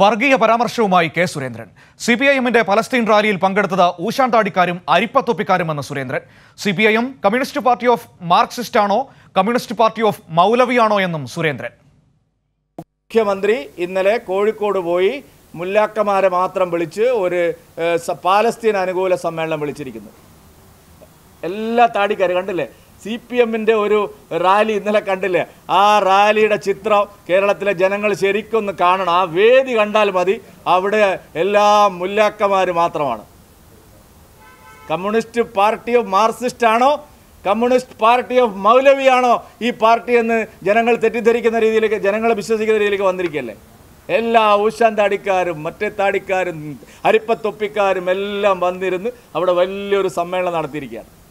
വർഗീയ പരാമർശവുമായി K Surendran C P I എമ്മിന്റെ പലസ്തീൻ റാലിയിൽ പങ്കെടുത്തത് ഊശാന്താടിക്കാരും അരിപ്പത്തൊപ്പിക്കാരുമെന്ന് Surendran C P I M communist party of Marxist ആണോ കമ്മ്യൂണിസ്റ്റ് പാർട്ടി ഓഫ് മൗലവിയാണോ എന്നും സുരേന്ദ്രൻ മുഖ്യമന്ത്രി ഇന്നലെ കോഴിക്കോട് പോയി മുല്ലാക്കമാരെ മാത്രം വിളിച്ച് ഒരു പാലസ്തീൻ അനുകൂല സമ്മേളനം വിളിച്ചിരിക്കുന്നു എല്ലാ താടിക്കാരും കണ്ടില്ലേ സി പി എമ്മിൻ്റെ ഒരു റാലി ഇന്നലെ കണ്ടില്ലേ ആ റാലിയുടെ ചിത്രം കേരളത്തിലെ ജനങ്ങൾ ശരിക്കൊന്ന് കാണണം ആ വേദി കണ്ടാൽ മതി അവിടെ എല്ലാ മുല്ലാക്കന്മാർ മാത്രമാണ് കമ്മ്യൂണിസ്റ്റ് പാർട്ടി ഓഫ് മാർക്സിസ്റ്റ് ആണോ കമ്മ്യൂണിസ്റ്റ് പാർട്ടി ഓഫ് മൗലവിയാണോ ഈ പാർട്ടി എന്ന് ജനങ്ങൾ തെറ്റിദ്ധരിക്കുന്ന രീതിയിലേക്ക് ജനങ്ങൾ വിശ്വസിക്കുന്ന രീതിയിലേക്ക് വന്നിരിക്കുകയല്ലേ എല്ലാ ഊശാന്താടിക്കാരും മറ്റേ താടിക്കാരും അരിപ്പത്തൊപ്പിക്കാരും എല്ലാം വന്നിരുന്ന് അവിടെ വലിയൊരു സമ്മേളനം നടത്തിയിരിക്കുകയാണ്